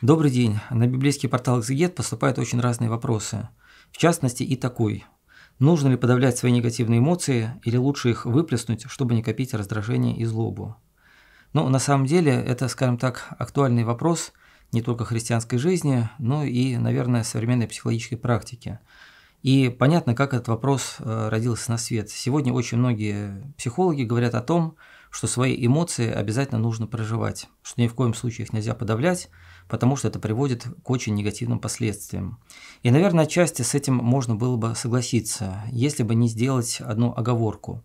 Добрый день. На библейский портал «Экзегет» поступают очень разные вопросы. В частности, и такой. Нужно ли подавлять свои негативные эмоции или лучше их выплеснуть, чтобы не копить раздражение и злобу? Ну, на самом деле, это, скажем так, актуальный вопрос не только христианской жизни, но и, наверное, современной психологической практики. И понятно, как этот вопрос э, родился на свет. Сегодня очень многие психологи говорят о том, что что свои эмоции обязательно нужно проживать, что ни в коем случае их нельзя подавлять, потому что это приводит к очень негативным последствиям. И, наверное, отчасти с этим можно было бы согласиться, если бы не сделать одну оговорку.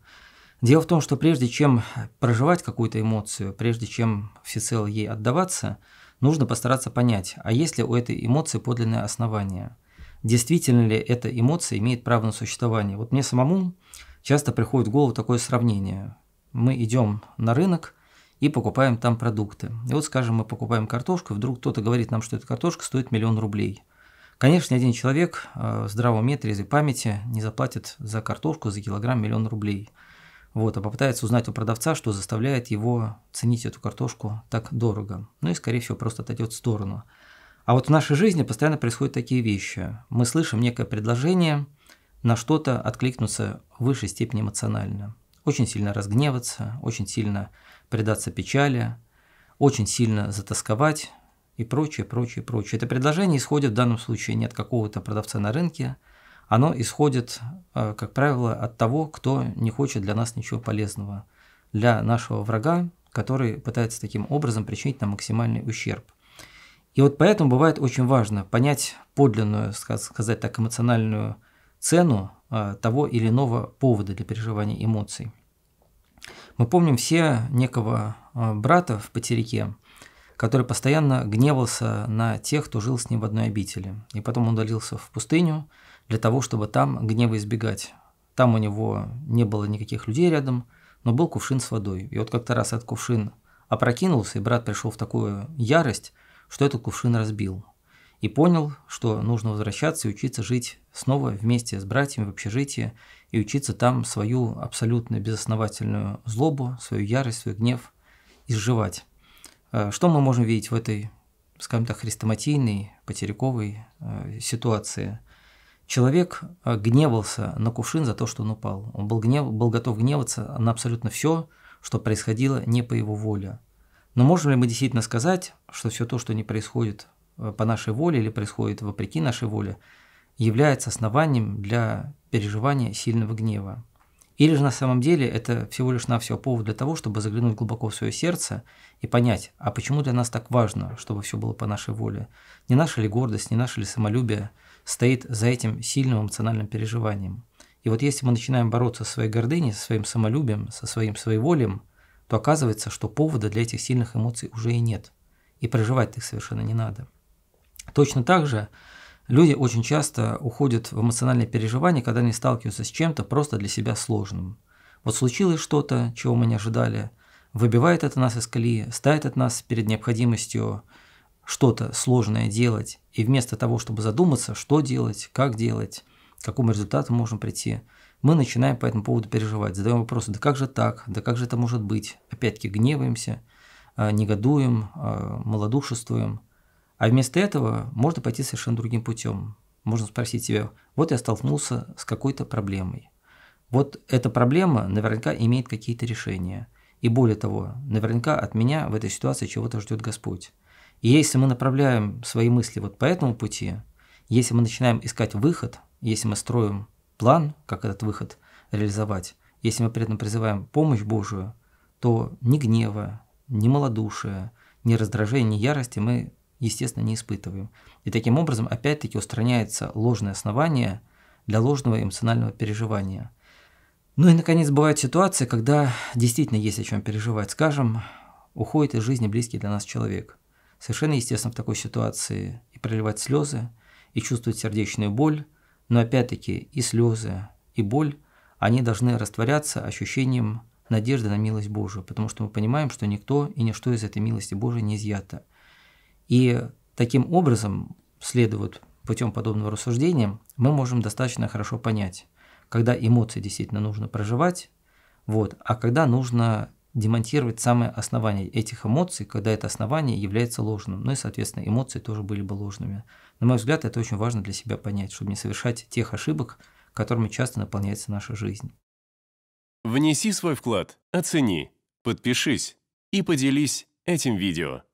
Дело в том, что прежде чем проживать какую-то эмоцию, прежде чем всецело ей отдаваться, нужно постараться понять, а есть ли у этой эмоции подлинное основание. Действительно ли эта эмоция имеет право на существование? Вот мне самому часто приходит в голову такое сравнение мы идем на рынок и покупаем там продукты. И вот, скажем, мы покупаем картошку, вдруг кто-то говорит нам, что эта картошка стоит миллион рублей. Конечно, ни один человек э, в здравом уме, и памяти не заплатит за картошку за килограмм миллион рублей. Вот, а попытается узнать у продавца, что заставляет его ценить эту картошку так дорого. Ну и, скорее всего, просто отойдет в сторону. А вот в нашей жизни постоянно происходят такие вещи. Мы слышим некое предложение, на что-то откликнуться в высшей степени эмоционально очень сильно разгневаться, очень сильно предаться печали, очень сильно затасковать и прочее, прочее, прочее. Это предложение исходит в данном случае не от какого-то продавца на рынке, оно исходит, э, как правило, от того, кто не хочет для нас ничего полезного, для нашего врага, который пытается таким образом причинить нам максимальный ущерб. И вот поэтому бывает очень важно понять подлинную, сказать так, эмоциональную цену э, того или иного повода для переживания эмоций. Мы помним все некого а, брата в Потерике, который постоянно гневался на тех, кто жил с ним в одной обители. И потом он удалился в пустыню для того, чтобы там гнева избегать. Там у него не было никаких людей рядом, но был кувшин с водой. И вот как-то раз этот кувшин опрокинулся, и брат пришел в такую ярость, что этот кувшин разбил и понял, что нужно возвращаться и учиться жить снова вместе с братьями в общежитии и учиться там свою абсолютно безосновательную злобу, свою ярость, свой гнев изживать. Э, что мы можем видеть в этой, скажем так, хрестоматийной, потеряковой э, ситуации? Человек э, гневался на кувшин за то, что он упал. Он был, гнев, был готов гневаться на абсолютно все, что происходило не по его воле. Но можем ли мы действительно сказать, что все то, что не происходит Э, по нашей воле или происходит вопреки нашей воле, является основанием для переживания сильного гнева. Или же на самом деле это всего лишь навсего повод для того, чтобы заглянуть глубоко в свое сердце и понять, а почему для нас так важно, чтобы все было по нашей воле. Не наша ли гордость, не наше ли самолюбие стоит за этим сильным эмоциональным переживанием. И вот если мы начинаем бороться со своей гордыней, со своим самолюбием, со своим своеволием, то оказывается, что повода для этих сильных эмоций уже и нет. И проживать их совершенно не надо. Точно так же люди очень часто уходят в эмоциональные переживания, когда они сталкиваются с чем-то просто для себя сложным. Вот случилось что-то, чего мы не ожидали, выбивает это нас из колеи, ставит от нас перед необходимостью что-то сложное делать, и вместо того, чтобы задуматься, что делать, как делать, к какому результату можем прийти, мы начинаем по этому поводу переживать, задаем вопросы, да как же так, да как же это может быть, опять-таки гневаемся, э, негодуем, э, малодушествуем – а вместо этого можно пойти совершенно другим путем. Можно спросить себя, вот я столкнулся с какой-то проблемой. Вот эта проблема наверняка имеет какие-то решения. И более того, наверняка от меня в этой ситуации чего-то ждет Господь. И если мы направляем свои мысли вот по этому пути, если мы начинаем искать выход, если мы строим план, как этот выход реализовать, если мы при этом призываем помощь Божию, то ни гнева, ни малодушия, ни раздражения, ни ярости мы естественно, не испытываем. И таким образом, опять-таки, устраняется ложное основание для ложного эмоционального переживания. Ну и, наконец, бывают ситуации, когда действительно есть о чем переживать. Скажем, уходит из жизни близкий для нас человек. Совершенно естественно в такой ситуации и проливать слезы, и чувствовать сердечную боль, но опять-таки и слезы, и боль, они должны растворяться ощущением надежды на милость Божию, потому что мы понимаем, что никто и ничто из этой милости Божией не изъято – и таким образом, следуя путем подобного рассуждения, мы можем достаточно хорошо понять, когда эмоции действительно нужно проживать, вот, а когда нужно демонтировать самое основание этих эмоций, когда это основание является ложным. Ну и, соответственно, эмоции тоже были бы ложными. На мой взгляд, это очень важно для себя понять, чтобы не совершать тех ошибок, которыми часто наполняется наша жизнь. Внеси свой вклад, оцени, подпишись и поделись этим видео.